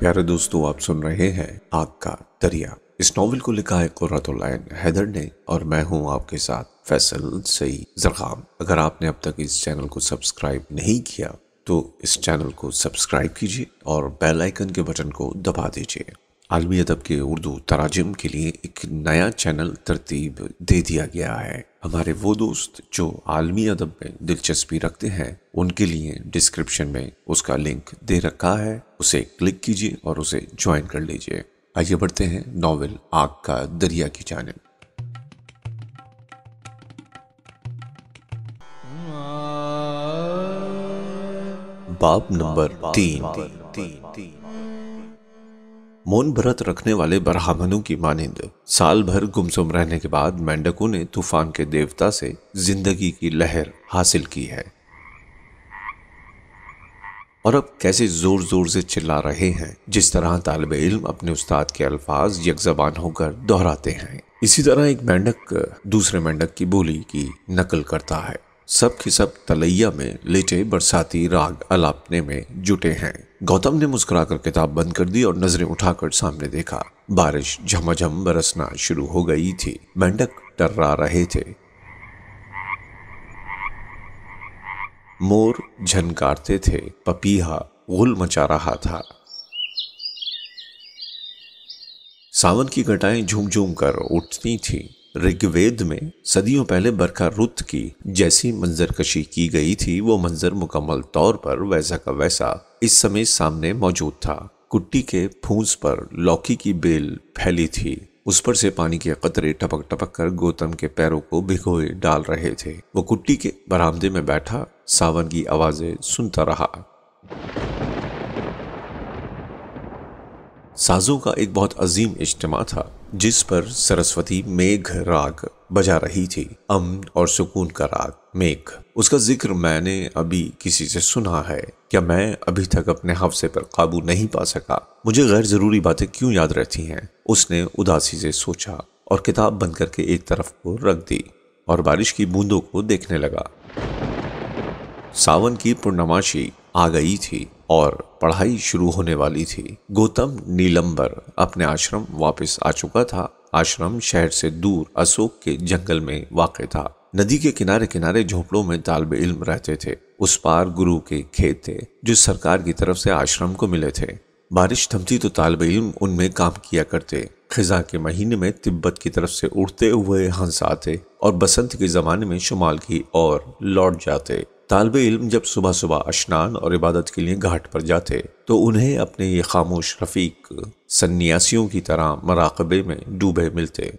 प्यारे दोस्तों आप सुन रहे हैं आग का दरिया इस नॉवल को लिखा है कुरतुल्लाइन हैदर ने और मैं हूं आपके साथ फैसल सई जरखाम अगर आपने अब तक इस चैनल को सब्सक्राइब नहीं किया तो इस चैनल को सब्सक्राइब कीजिए और बेल आइकन के बटन को दबा दीजिए आलमी अदब के उर्दू तराजम के लिए एक नया चैनल तरतीब दे दिया गया है हमारे वो दोस्त जो आलमी अदब में दिलचस्पी रखते हैं उनके लिए डिस्क्रिप्शन में उसका लिंक दे रखा है उसे क्लिक कीजिए और उसे ज्वाइन कर लीजिए आइए बढ़ते हैं नावल आग का दरिया की जानब बाब नंबर तीन, तीन, तीन, तीन मौन व्रत रखने वाले ब्राह्मणों की मानिंद साल भर गुमसुम रहने के बाद मेंढकों ने तूफान के देवता से जिंदगी की लहर हासिल की है और अब कैसे जोर जोर से चिल्ला रहे हैं जिस तरह तालब इल्म अपने उस्ताद के अल्फाज यकजबान होकर दोहराते हैं इसी तरह एक मेंढक दूसरे मेंढक की बोली की नकल करता है सब की सब तलैया में लेटे बरसाती राग अलापने में जुटे हैं गौतम ने मुस्कुराकर किताब बंद कर दी और नजरें उठाकर सामने देखा बारिश झमाझम बरसना शुरू हो गई थी मेंढक टर्रा रहे थे मोर झनकारते थे पपीहा गुल मचा रहा था सावन की घटाएं झूम झूम कर उठती थी ऋग्वेद में सदियों पहले बरखा रुत की जैसी मंजरकशी की गई थी वो मंजर मुकम्मल तौर पर वैसा का वैसा इस समय सामने मौजूद था कुट्टी के फूस पर लौकी की बेल फैली थी उस पर से पानी के कतरे टपक टपक कर गौतम के पैरों को भिगोए डाल रहे थे वो कुट्टी के बरामदे में बैठा सावन की आवाजें सुनता रहा साजों का एक बहुत अजीम इज्तम था जिस पर सरस्वती मेघ राग बजा रही थी अमन और सुकून का राग मेघ उसका जिक्र मैंने अभी किसी से सुना है क्या मैं अभी तक अपने हफ्से पर काबू नहीं पा सका मुझे गैर जरूरी बातें क्यों याद रहती हैं उसने उदासी से सोचा और किताब बंद करके एक तरफ को रख दी और बारिश की बूंदों को देखने लगा सावन की पूर्णमाशी आ गई थी और पढ़ाई शुरू होने वाली थी गौतम नीलंबर अपने आश्रम वापस आ चुका था आश्रम शहर से दूर अशोक के जंगल में वाक़ था नदी के किनारे किनारे झोपड़ों में तालब इल्म रहते थे उस पार गुरु के खेत थे जो सरकार की तरफ से आश्रम को मिले थे बारिश थमती तो तालब इल्म उनमें काम किया करते खिजा के महीने में तिब्बत की तरफ से उड़ते हुए हंस आते और बसंत के ज़माने में शुमाल की ओर लौट जाते तालब इल्म जब सुबह सुबह स्नान और इबादत के लिए घाट पर जाते तो उन्हें अपने ये खामोश रफीक सन्यासियों की तरह मराकबे में डूबे मिलते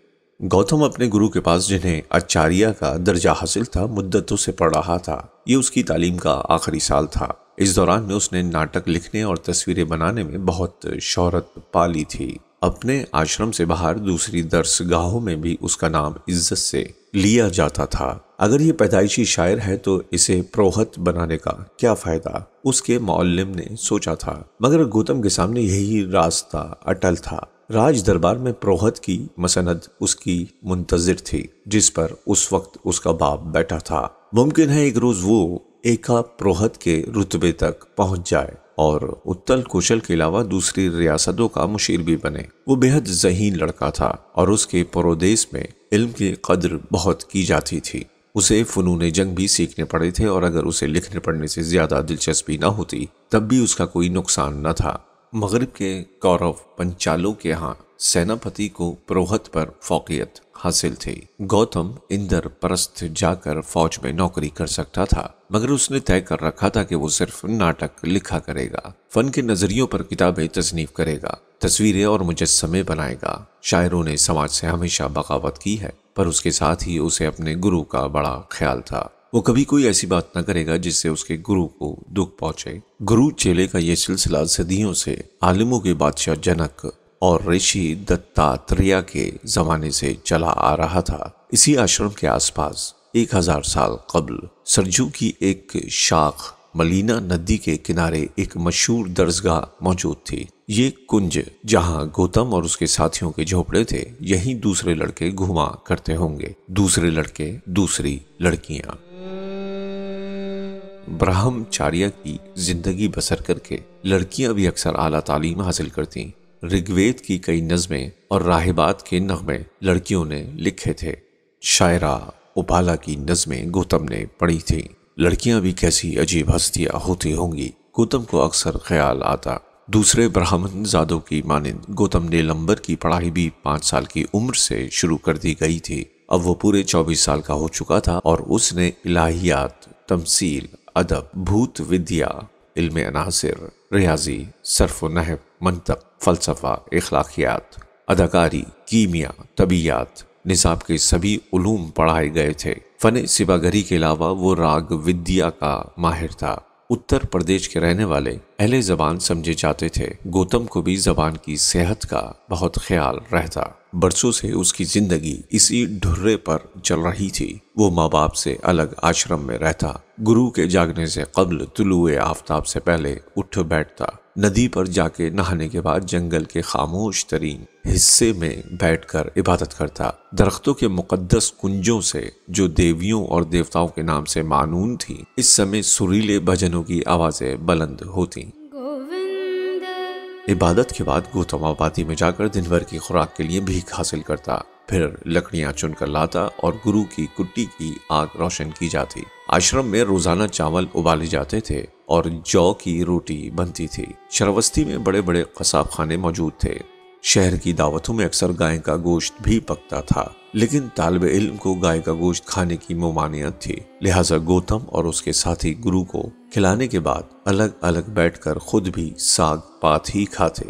गौतम अपने गुरु के पास जिन्हें आचार्य का दर्जा हासिल था मुद्दतों से पढ़ रहा था ये उसकी तालीम का आखिरी साल था इस दौरान में उसने नाटक लिखने और तस्वीरें बनाने में बहुत शोहरत पा ली थी अपने आश्रम से बाहर दूसरी दर्शगाहों में भी उसका नाम इज्जत से लिया जाता था अगर ये पैदाइशी शायर है तो इसे प्रोहत बनाने का क्या फायदा उसके मौलम ने सोचा था मगर गौतम के सामने यही रास्ता अटल था राज दरबार में प्रोहत की मसनद उसकी मुंतजर थी जिस पर उस वक्त उसका बाप बैठा था मुमकिन है एक रोज वो एका प्रोहत के रुतबे तक पहुंच जाए और उत्तल कुशल के अलावा दूसरी रियासतों का मुशीर भी बने वो बेहद जहीन लड़का था और उसके परोदेश में इल्म की कदर बहुत की जाती थी उसे फ़नून जंग भी सीखने पड़े थे और अगर उसे लिखने पढ़ने से ज़्यादा दिलचस्पी ना होती तब भी उसका कोई नुकसान न था मगरब के कौरव पंचालों के यहाँ सेनापति को प्रोहत पर फौकियत हासिल थी गौतम इंदर परस्त जाकर फौज में नौकरी कर सकता था मगर उसने तय कर रखा था कि वो सिर्फ नाटक लिखा करेगा फन के नजरियों पर किताबें तजनीफ करेगा तस्वीरें और मुजस्मे बनाएगा शायरों ने समाज से हमेशा बगावत की है पर उसके साथ ही उसे अपने गुरु का बड़ा ख्याल था वो कभी कोई ऐसी बात न करेगा जिससे उसके गुरु को दुख पहुंचे गुरु चेले का यह सिलसिला सदियों से आलिमों के बादशाह जनक और ऋषि दत्तात्रेय के जमाने से चला आ रहा था इसी आश्रम के आसपास एक हजार साल कबल सरजू की एक शाख मलीना नदी के किनारे एक मशहूर दर्जगाह मौजूद थी ये कुंज जहाँ गौतम और उसके साथियों के झोपड़े थे यही दूसरे लड़के घुमा करते होंगे दूसरे लड़के दूसरी लड़कियां ब्रह्मचार्य की जिंदगी बसर करके लड़कियां भी अक्सर आला तालीम हासिल करती ऋग्वेद की कई नज़में और राहिबात के नगमे लड़कियों ने लिखे थे शायरा उबाला की नज़में गौतम ने पढ़ी थी लड़कियां भी कैसी अजीब हस्तियां होती होंगी गौतम को अक्सर ख्याल आता दूसरे ब्राह्मण जादों की मानंद गौतम ने लंबर की पढ़ाई भी पाँच साल की उम्र से शुरू कर दी गई थी अब वो पूरे चौबीस साल का हो चुका था और उसने इलाहियात तमसील अदब भूत विद्या इल्म अनासर रियाजी सरफ नहब मंतक फ़लसफ़ा अखलाकियात अदाकारी कीमिया तबीयात निसाब के सभी उलूम पढ़ाए गए थे फ़न सिबागरी के अलावा वो राग विद्या का माहिर था उत्तर प्रदेश के रहने वाले अहले जबान समझे जाते थे गौतम को भी जबान की सेहत का बहुत ख्याल रहता बरसों से उसकी जिंदगी इसी ढुर्रे पर चल रही थी वो माँ बाप से अलग आश्रम में रहता गुरु के जागने से कबल तुलुए आफ्ताब से पहले उठ बैठता नदी पर जाके नहाने के बाद जंगल के खामोश तरीन हिस्से में बैठकर इबादत करता दरख्तों के मुकदस कुंजों से जो देवियों और देवताओं के नाम से मानून थी इस समय सुरीले भजनों की आवाज़ें बुलंद होती इबादत के बाद गौतम आबादी में जाकर दिन भर की खुराक के लिए भीख हासिल करता फिर लकड़ियां चुनकर लाता और गुरु की कुट्टी की आग रोशन की जाती आश्रम में रोजाना चावल उबाले जाते थे और जौ की रोटी बनती थी शरवस्ती में बड़े बड़े कसाब खाने मौजूद थे शहर की दावतों में अक्सर गाय का गोश्त भी पकता था लेकिन तालब इल्म को गाय का गोश्त खाने की ममानियत थी लिहाजा गौतम और उसके साथी गुरु को खिलाने के बाद अलग अलग बैठकर खुद भी साग पात ही खाते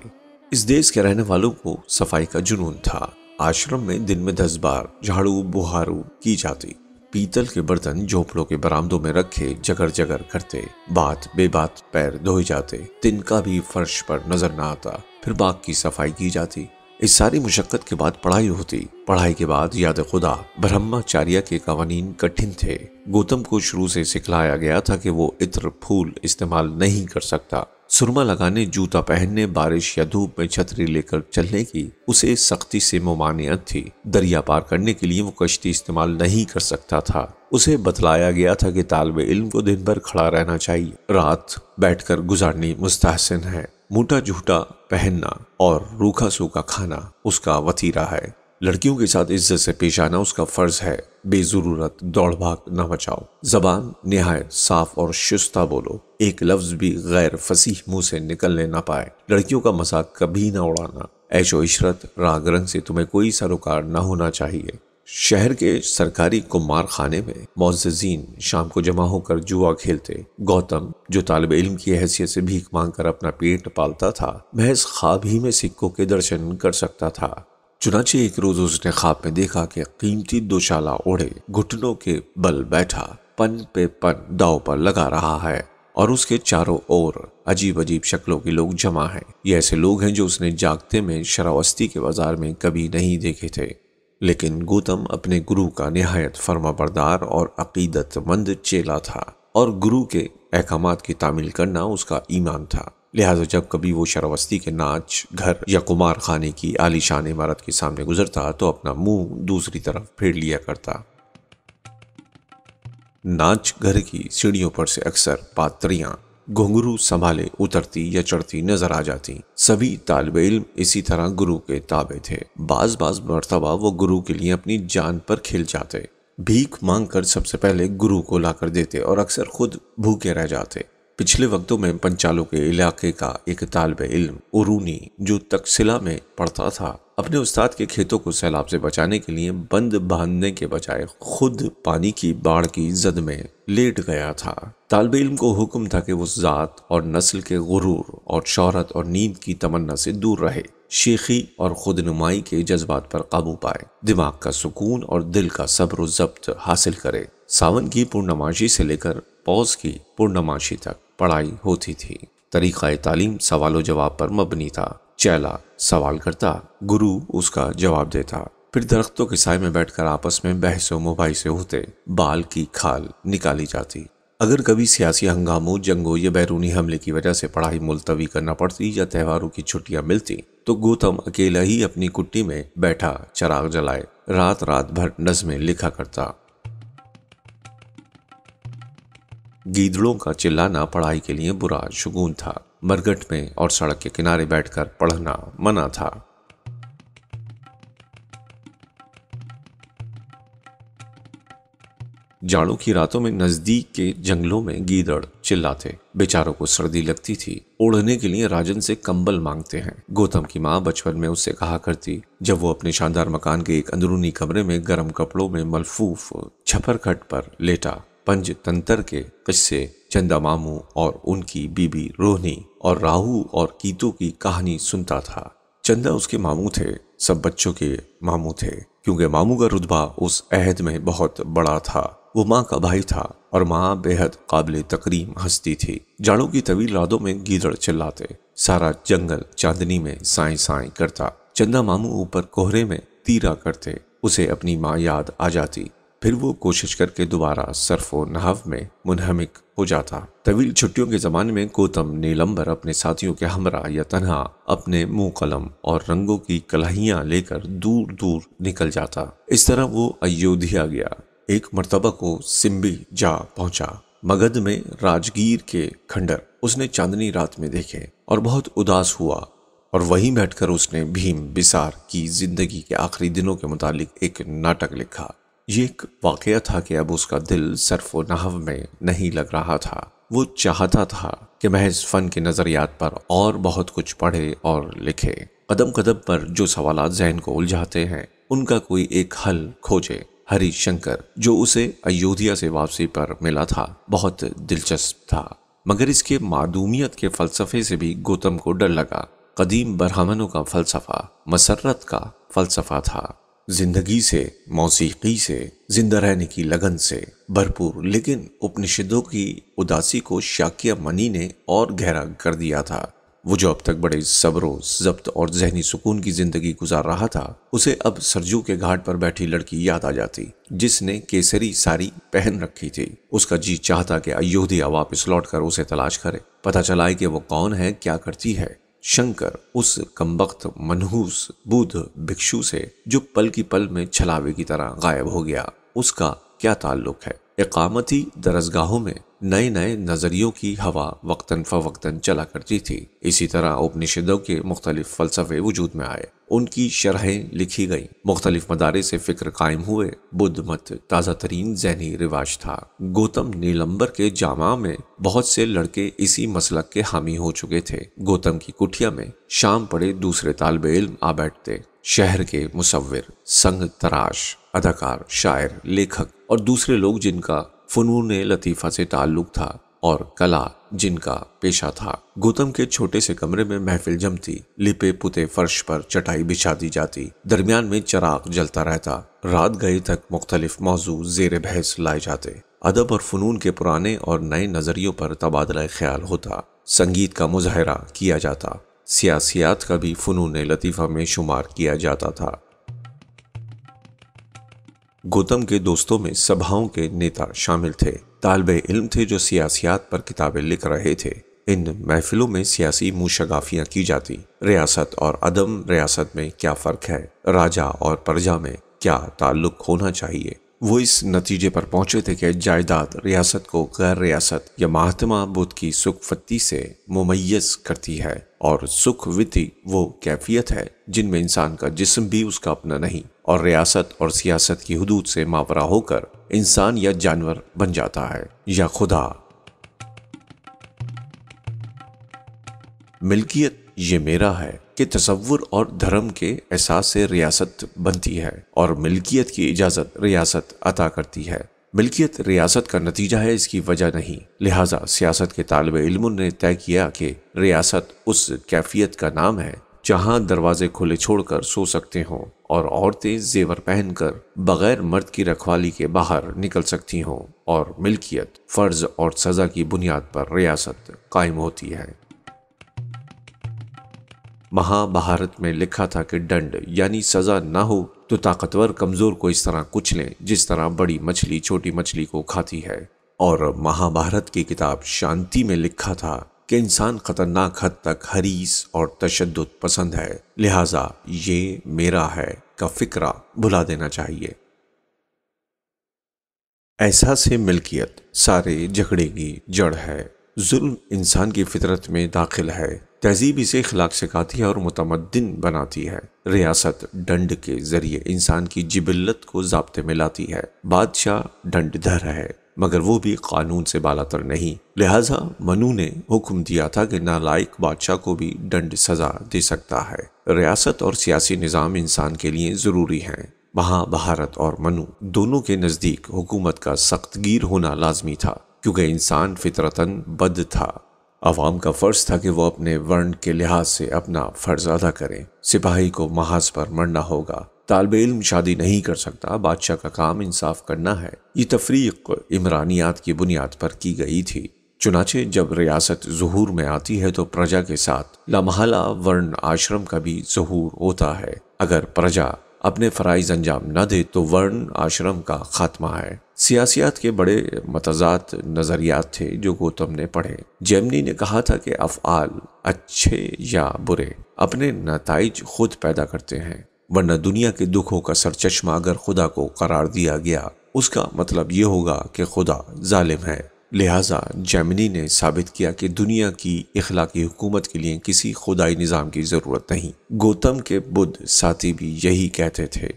इस देश के रहने वालों को सफाई का जुनून था आश्रम में दिन में दस बार झाड़ू बुहारू की जाती पीतल के बर्तन झोपड़ों के बरामदों में रखे जगर जगर करते बात बेबात पैर धोए जाते दिन का भी फर्श पर नजर ना आता फिर बाग की सफाई की जाती इस सारी मुशक्क़त के बाद पढ़ाई होती पढ़ाई के बाद याद खुदा ब्रह्माचार्य के कवानीन कठिन थे गौतम को शुरू से सिखलाया गया था कि वो इत्र फूल इस्तेमाल नहीं कर सकता सुरमा लगाने जूता पहनने बारिश या धूप में छतरी लेकर चलने की उसे सख्ती से ममानियत थी दरिया पार करने के लिए वो कश्ती इस्तेमाल नहीं कर सकता था उसे बतलाया गया था कि तालब इल्म को दिन भर खड़ा रहना चाहिए रात बैठकर गुजारनी मुस्तहसन है मोटा झूठा पहनना और रूखा सूखा खाना उसका वतीरा है लड़कियों के साथ इज्जत से पेश आना उसका फर्ज है बेजरूरत दौड़ भाग न मचाओ जबान नहायत साफ और शुस्ता बोलो एक लफ्ज भी गैर फसीह मुंह से निकलने ना पाए लड़कियों का मजाक कभी ना उड़ाना ऐशो इशरत राग रंग से तुम्हें कोई सरोकार न होना चाहिए शहर के सरकारी कुमार खाने में मोजीन शाम को जमा होकर जुआ खेलते गौतम जो तालब इल्म की हैसियत से भीख मांग कर अपना पेट पालता था महज खाब ही में सिक्कों के दर्शन कर सकता था चुनाचे एक रोज उसने खाब में देखा कि कीमती दोशाला ओढ़े घुटनों के बल बैठा पन पे पन दाव पर लगा रहा है और उसके चारों ओर अजीब अजीब शक्लों के लोग जमा हैं ये ऐसे लोग हैं जो उसने जागते में शरावस्ती के बाजार में कभी नहीं देखे थे लेकिन गौतम अपने गुरु का नहायत फर्माबरदार और अकीदतमंद चेला था और गुरु के अहकाम की तामील करना उसका ईमान था लिहाजा जब कभी वो शरावस्ती के नाच घर या कुमार खाने की आलीशान इमारत के सामने गुजरता तो अपना मुंह दूसरी तरफ फेर लिया करता नाच घर की सीढ़ियों पर से अक्सर पात्रियां घुंगरू संभाले उतरती या चढ़ती नजर आ जाती सभी तालब इल्म इसी तरह गुरु के ताबे थे बाज बाज मरतबा वो गुरु के लिए अपनी जान पर खिल जाते भीख मांग कर सबसे पहले गुरु को लाकर देते और अक्सर खुद भूखे रह जाते पिछले वक्तों में पंचालों के इलाके का एक तालब इल्म उरूनी जो तकसिला में पढ़ता था अपने उस्ताद के खेतों को सैलाब से बचाने के लिए बंद बांधने के बजाय खुद पानी की बाढ़ की जद में लेट गया था तालब इल्म को हुक्म था कि वो ज़ात और नस्ल के गुरूर और शहरत और नींद की तमन्ना से दूर रहे शेखी और खुद नुमाई के जज्बात पर काबू पाए दिमाग का सुकून और दिल का सब्र जब्त हासिल करे सावन की पूर्णमाशी से लेकर पौज की पूर्णमाशी तक पढ़ाई होती थी तरीक़ा तालीम सवालों जवाब पर मबनी था चैला सवाल करता गुरु उसका जवाब देता फिर दरख्तों के साय में बैठकर आपस में बहसों से होते बाल की खाल निकाली जाती अगर कभी सियासी हंगामों जंगों या बैरूनी हमले की वजह से पढ़ाई मुलतवी करना पड़ती या त्योहारों की छुट्टियां मिलती तो गौतम अकेला ही अपनी कुट्टी में बैठा चराग जलाए रात रात भर नज़में लिखा करता गीदड़ों का चिल्लाना पढ़ाई के लिए बुरा शगुन था मरगट में और सड़क के किनारे बैठकर पढ़ना मना था जाड़ों की रातों में नजदीक के जंगलों में गीदड़ चिल्लाते बेचारों को सर्दी लगती थी ओढ़ने के लिए राजन से कंबल मांगते हैं गौतम की माँ बचपन में उससे कहा करती जब वो अपने शानदार मकान के एक अंदरूनी कमरे में गर्म कपड़ों में मलफूफ छपर खट पर लेटा पंचतंत्र के किस्से चंदा मामू और उनकी बीबी रोहनी और राहु और कीतु की कहानी सुनता था चंदा उसके मामू थे सब बच्चों के मामू थे क्योंकि मामू का रुतबा उस अहद में बहुत बड़ा था वो माँ का भाई था और माँ बेहद काबिल तकरीम हस्ती थी जाड़ों की तवील रातों में गीदड़ चिल्लाते सारा जंगल चांदनी में साई साई करता चंदा मामू ऊपर कोहरे में तीरा करते उसे अपनी माँ याद आ जाती फिर वो कोशिश करके दोबारा सरफो नहाव में मुनहमिक हो जाता तवील छुट्टियों के ज़माने में गौतम नीलम्बर अपने साथियों के हमरा या तनहा अपने मुंह कलम और रंगों की कलाहियां लेकर दूर दूर निकल जाता इस तरह वो अयोध्या गया एक मरतबा को सिम्बी जा पहुंचा मगध में राजगीर के खंडर उसने चांदनी रात में देखे और बहुत उदास हुआ और वहीं बैठकर उसने भीम बिसार की जिंदगी के आखिरी दिनों के मुतालिक एक नाटक लिखा ये एक वाक़ था कि अब उसका दिल सरफ व नहव में नहीं लग रहा था वो चाहता था कि महज फ़न के नज़रियात पर और बहुत कुछ पढ़े और लिखे कदम कदम पर जो सवाल जहन को उलझाते हैं उनका कोई एक हल खोजे हरी शंकर जो उसे अयोध्या से वापसी पर मिला था बहुत दिलचस्प था मगर इसके मादूमियत के फलसफे से भी गौतम को डर लगा कदीम ब्राह्मणों का फलसफा मसरत का फलसफा था जिंदगी से मौसीकी से जिंदा रहने की लगन से भरपूर लेकिन उपनिषदों की उदासी को शाकिया मनी ने और गहरा कर दिया था वो जो अब तक बड़े सब्रों जब्त और जहनी सुकून की जिंदगी गुजार रहा था उसे अब सरजू के घाट पर बैठी लड़की याद आ जाती जिसने केसरी साड़ी पहन रखी थी उसका जी चाहता कि अयोध्या वापस लौट कर उसे तलाश करे पता है कि वो कौन है क्या करती है शंकर उस कमबख्त मनहूस बुद्ध भिक्षु से जो पल की पल में छलावे की तरह गायब हो गया उसका क्या ताल्लुक है इकामती दरसगाहों में नए नए नज़रियों की हवा वक्ता फ़वक्ता चला करती थी इसी तरह उपनिषदों के मुख्तलिफ फलसफे वजूद में आए उनकी शरहें लिखी गईं मुख्तलिफ मदारे से फिक्र कायम हुए बुद्ध मत ताज़ा तरीन जहनी रिवाज था गौतम नीलंबर के जामा में बहुत से लड़के इसी मसलक के हामी हो चुके थे गौतम की कुठिया में शाम पड़े दूसरे तालब इल्म आ बैठते शहर के मुसविर संग तराश अदाकार शायर लेखक और दूसरे लोग जिनका फनून लतीफ़ा से ताल्लुक था और कला जिनका पेशा था गौतम के छोटे से कमरे में महफिल जमती लिपे पुते फर्श पर चटाई बिछा दी जाती दरमियान में चराग जलता रहता रात गए तक मुख्तलिफ मौजू जेर बहस लाए जाते अदब और फनून के पुराने और नए नज़रियों पर तबादला ख्याल होता संगीत का मुजाहरा किया जाता सियासियात का भी फनून लतीफ़ा में शुमार किया जाता था गौतम के दोस्तों में सभाओं के नेता शामिल थे तालब इल्म थे जो सियासियात पर किताबें लिख रहे थे इन महफिलों में सियासी शगाफियाँ की जाती रियासत और अदम रियासत में क्या फ़र्क है राजा और प्रजा में क्या ताल्लुक होना चाहिए वो इस नतीजे पर पहुंचे थे कि जायदाद रियासत को गैर रियासत या महात्मा बुद्ध की सुखवती से मुमैस करती है और वित्ती वो कैफियत है जिनमें इंसान का जिस्म भी उसका अपना नहीं और रियासत और सियासत की हदूद से मावरा होकर इंसान या जानवर बन जाता है या खुदा मिल्कियत ये मेरा है के तस्वुर और धर्म के एहसास से रियासत बनती है और मिल्कियत की इजाज़त रियासत अता करती है मिल्कियत रियासत का नतीजा है इसकी वजह नहीं लिहाजा सियासत के तालब इलम ने तय किया कि रियासत उस कैफियत का नाम है जहां दरवाजे खुले छोड़कर सो सकते हों और औरतें जेवर पहनकर बगैर मर्द की रखवाली के बाहर निकल सकती हों और मिल्कियत फ़र्ज और सज़ा की बुनियाद पर रियासत कायम होती है महाभारत में लिखा था कि दंड यानी सज़ा ना हो तो ताकतवर कमज़ोर को इस तरह कुचलें जिस तरह बड़ी मछली छोटी मछली को खाती है और महाभारत की किताब शांति में लिखा था कि इंसान खतरनाक हद तक हरीस और तशद पसंद है लिहाजा ये मेरा है का फिक्रा भुला देना चाहिए ऐसा से मिल्कियत सारे झगड़े की जड़ है जुल्म इंसान की फितरत में दाखिल है तहजीब इसे अखलाक सिखाती है और मुतमदन बनाती है रियासत डंड के जरिए इंसान की जिबिलत को जबते में लाती है बादशाह धर है मगर वो भी कानून से बालातर नहीं लिहाजा मनु ने हुक्म दिया था कि नालायक बादशाह को भी दंड सजा दे सकता है रियासत और सियासी निज़ाम इंसान के लिए ज़रूरी हैं वहाँ भारत और मनु दोनों के नज़दीक हुकूमत का सख्तगीर होना लाजमी था क्योंकि इंसान फितरतन बद था अवाम का फ़र्ज था कि वो अपने वर्ण के लिहाज से अपना फ़र्ज अदा करें सिपाही को महाज पर मरना होगा तालब इल्म शादी नहीं कर सकता बादशाह का काम इंसाफ करना है ये तफरीक इमरानियात की बुनियाद पर की गई थी चुनाचे जब रियासत जहूर में आती है तो प्रजा के साथ लामहला वर्ण आश्रम का भी जहूर होता है अगर प्रजा अपने फ़राइज अंजाम न दे तो वर्ण आश्रम का खात्मा है सियासियात के बड़े मतजाद नज़रियात थे जो गौतम ने पढ़े जेमनी ने कहा था कि अफ़ाल अच्छे या बुरे अपने नतज खुद पैदा करते हैं वरना दुनिया के दुखों का सरचश्मा अगर खुदा को करार दिया गया उसका मतलब ये होगा कि खुदा जालिम है लिहाजा जैमिनी ने साबित किया कि दुनिया की इखलाकी हुकूमत के लिए किसी खुदाई निज़ाम की ज़रूरत नहीं गौतम के बुद्ध साथी भी यही कहते थे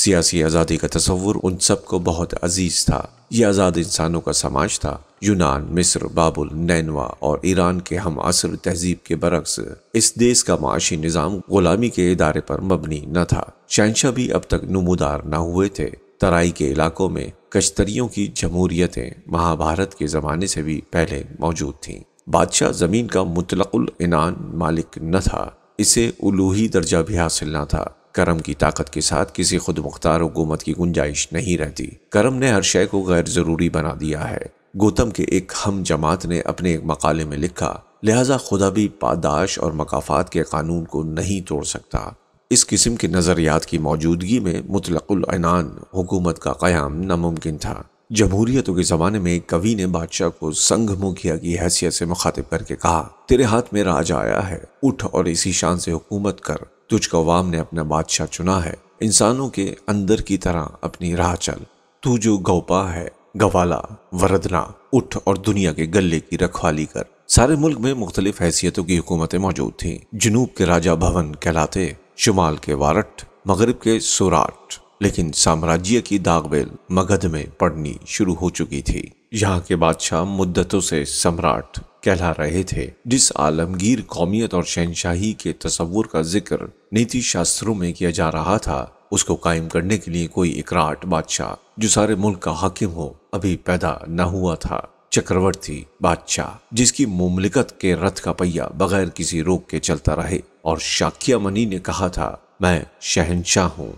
सियासी आज़ादी का तस्वुर उन सबको बहुत अजीज़ था यह आज़ाद इंसानों का समाज था यूनान मिस्र बाबुल नैनवा और ईरान के हम असर तहजीब के बरक्स इस देश का माशी निज़ाम गुलामी के इदारे पर मबनी न था शहनशाह भी अब तक नमोदार न हुए थे तराई के इलाकों में कश्तरियों की जमहूरियतें महाभारत के ज़माने से भी पहले मौजूद थीं बादशाह ज़मीन का मुतलकुल इनान मालिक न था इसे उलूही दर्जा भी हासिल न था करम की ताकत के साथ किसी खुद मुख्तार हुकूमत की गुंजाइश नहीं रहती करम ने हर शय को गैर ज़रूरी बना दिया है गौतम के एक हम जमात ने अपने एक मकाले में लिखा लिहाजा खुदा भी पादाश और मकाफात के कानून को नहीं तोड़ सकता इस किस्म के नज़रियात की मौजूदगी में मुतलकुलनान हुकूमत का क़्याम नामुमकिन था जमहूरियतों के ज़माने में एक कवि ने बादशाह को संघ मुखिया की हैसियत से मुखातिब करके कहा तेरे हाथ में राज आया है उठ और इसी शान से हुकूमत कर तुझको अवाम ने अपना बादशाह चुना है इंसानों के अंदर की तरह अपनी राह चल तू जो गौपा है गवाला वरदना उठ और दुनिया के गले की रखवाली कर सारे मुल्क में मुख्तलिफ हैसियतों की हुकूमतें मौजूद थीं जनूब के राजा भवन कहलाते शुमाल के वारट मगरब के सोराट लेकिन साम्राज्य की दागबेल मगध में पड़नी शुरू हो चुकी थी यहाँ के बादशाह मुद्दतों से सम्राट कहला रहे थे जिस आलमगीर कौमियत और शहनशाही के तस्वुर का जिक्र नीति शास्त्रों में किया जा रहा था उसको कायम करने के लिए कोई इकराट बादशाह जो सारे मुल्क का हाकिम हो अभी पैदा न हुआ था चक्रवर्ती बादशाह जिसकी मुमलिकत के रथ का पहिया बगैर किसी रोग के चलता रहे और शाकिया मनी ने कहा था मैं शहनशाह हूँ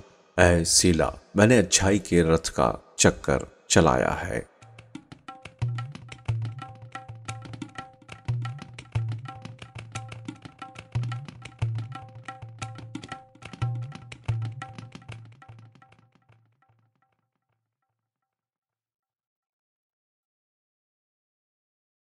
ऐ सीला मैंने अच्छाई के रथ का चक्कर चलाया है